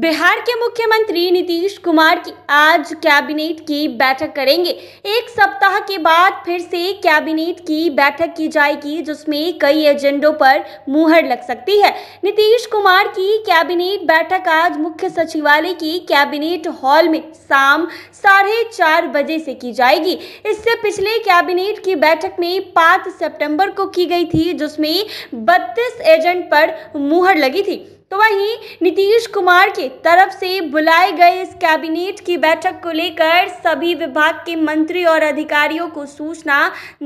बिहार के मुख्यमंत्री नीतीश कुमार की आज कैबिनेट की बैठक करेंगे एक सप्ताह के बाद फिर से कैबिनेट की बैठक की जाएगी जिसमें कई एजेंडों पर मुहर लग सकती है नीतीश कुमार की कैबिनेट बैठक आज मुख्य सचिवालय की कैबिनेट हॉल में शाम साढ़े चार बजे से की जाएगी इससे पिछले कैबिनेट की बैठक में पाँच सेप्टेम्बर को की गई थी जिसमें बत्तीस एजेंट पर मुहर लगी थी तो वहीं नीतीश कुमार की तरफ से बुलाए गए इस कैबिनेट की बैठक को लेकर सभी विभाग के मंत्री और अधिकारियों को सूचना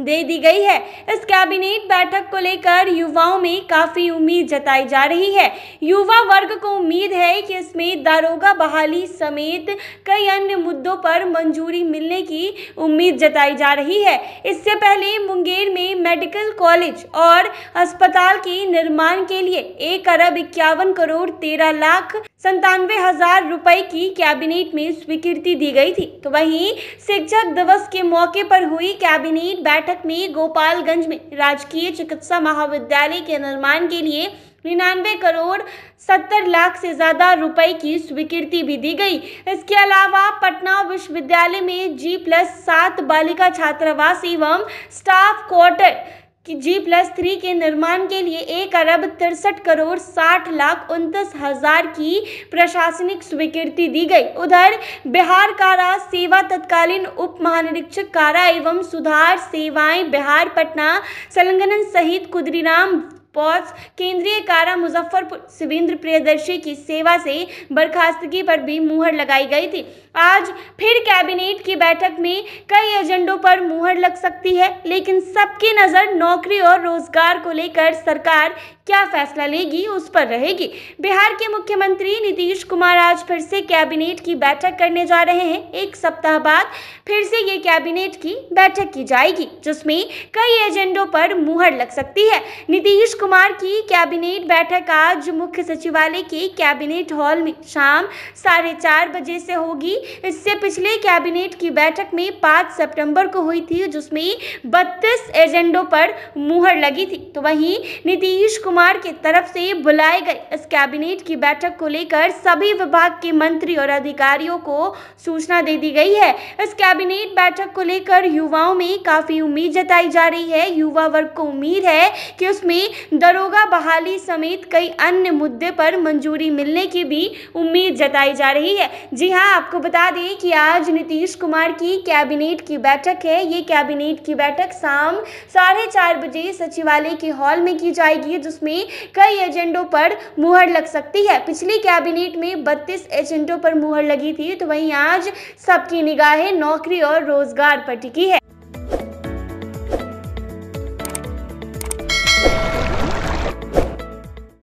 दे दी गई है इस कैबिनेट बैठक को लेकर युवाओं में काफ़ी उम्मीद जताई जा रही है युवा वर्ग को उम्मीद है कि इसमें दारोगा बहाली समेत कई अन्य मुद्दों पर मंजूरी मिलने की उम्मीद जताई जा रही है इससे पहले मुंगेर में मेडिकल कॉलेज और अस्पताल के निर्माण के लिए एक अरब इक्यावन करोड़ तेरह लाख संतानवे हजार रुपए की कैबिनेट में स्वीकृति दी गई थी तो वहीं शिक्षक दिवस के मौके पर हुई कैबिनेट बैठक में गोपालगंज में राजकीय चिकित्सा महाविद्यालय के निर्माण के लिए निन्यानवे करोड़ सत्तर लाख से ज़्यादा रुपए की स्वीकृति भी दी गई इसके अलावा पटना विश्वविद्यालय में जी प्लस सात बालिका छात्रावास एवं स्टाफ क्वार्टर कि जी प्लस थ्री के निर्माण के लिए एक अरब तिरसठ करोड़ साठ लाख उनतीस हजार की प्रशासनिक स्वीकृति दी गई उधर बिहार कारा सेवा तत्कालीन उप महानिरीक्षक कारा एवं सुधार सेवाएं बिहार पटना संलग्न सहित कुदरीराम पॉज केंद्रीय कारा मुजफ्फरपुर शिवेंद्र प्रियदर्शी की सेवा से बर्खास्तगी पर भी मुहर लगाई गई थी आज फिर कैबिनेट की बैठक में कई एजेंडों पर मुहर लग सकती है लेकिन सबकी नज़र नौकरी और रोजगार को लेकर सरकार क्या फैसला लेगी उस पर रहेगी बिहार के मुख्यमंत्री नीतीश कुमार आज फिर से कैबिनेट की बैठक करने जा रहे हैं एक सप्ताह बाद फिर से ये कैबिनेट की बैठक की जाएगी जिसमें कई एजेंडों पर मुहर लग सकती है नीतीश कुमार की कैबिनेट बैठक आज मुख्य सचिवालय के कैबिनेट हॉल में शाम साढ़े चार बजे से होगी इससे पिछले कैबिनेट की बैठक में पाँच सितंबर को हुई थी जिसमें बत्तीस एजेंडों पर मुहर लगी थी तो वहीं नीतीश कुमार कुमार की तरफ से बुलाए गए इस कैबिनेट की बैठक को लेकर सभी विभाग के मंत्री और अधिकारियों को सूचना दे दी गई है इस कैबिनेट बैठक को लेकर युवाओं में काफ़ी उम्मीद जताई जा रही है युवा वर्ग को उम्मीद है कि उसमें दरोगा बहाली समेत कई अन्य मुद्दे पर मंजूरी मिलने की भी उम्मीद जताई जा रही है जी हाँ आपको बता दें कि आज नीतीश कुमार की कैबिनेट की बैठक है ये कैबिनेट की बैठक शाम साढ़े चार बजे सचिवालय के हॉल में की जाएगी जिसमें में कई एजेंडों पर मुहर लग सकती है पिछली कैबिनेट में 32 एजेंडों पर मुहर लगी थी तो वहीं आज सबकी निगाहें नौकरी और रोजगार पर टिकी है